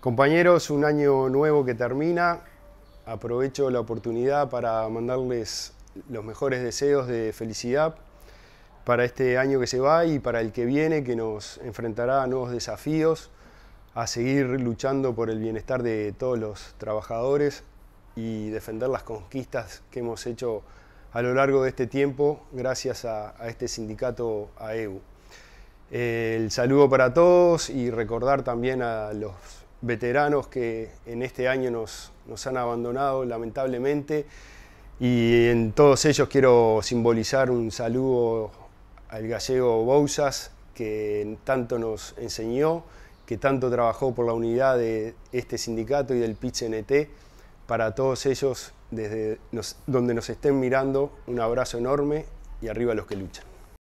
Compañeros, un año nuevo que termina. Aprovecho la oportunidad para mandarles los mejores deseos de felicidad para este año que se va y para el que viene, que nos enfrentará a nuevos desafíos, a seguir luchando por el bienestar de todos los trabajadores y defender las conquistas que hemos hecho a lo largo de este tiempo gracias a, este sindicato AEU. El saludo para todos y recordar también a los veteranos que en este año nos, han abandonado lamentablemente y en todos ellos quiero simbolizar un saludo al gallego Bouzas que tanto nos enseñó, que tanto trabajó por la unidad de este sindicato y del nt Para todos ellos, desde donde nos estén mirando, un abrazo enorme y arriba a los que luchan.